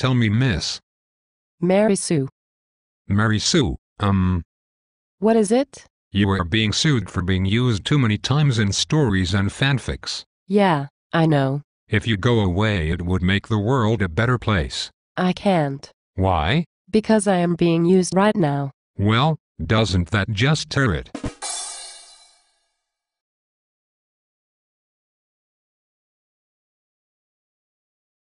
Tell me, miss. Mary Sue. Mary Sue, um. What is it? You are being sued for being used too many times in stories and fanfics. Yeah, I know. If you go away, it would make the world a better place. I can't. Why? Because I am being used right now. Well, doesn't that just tear it?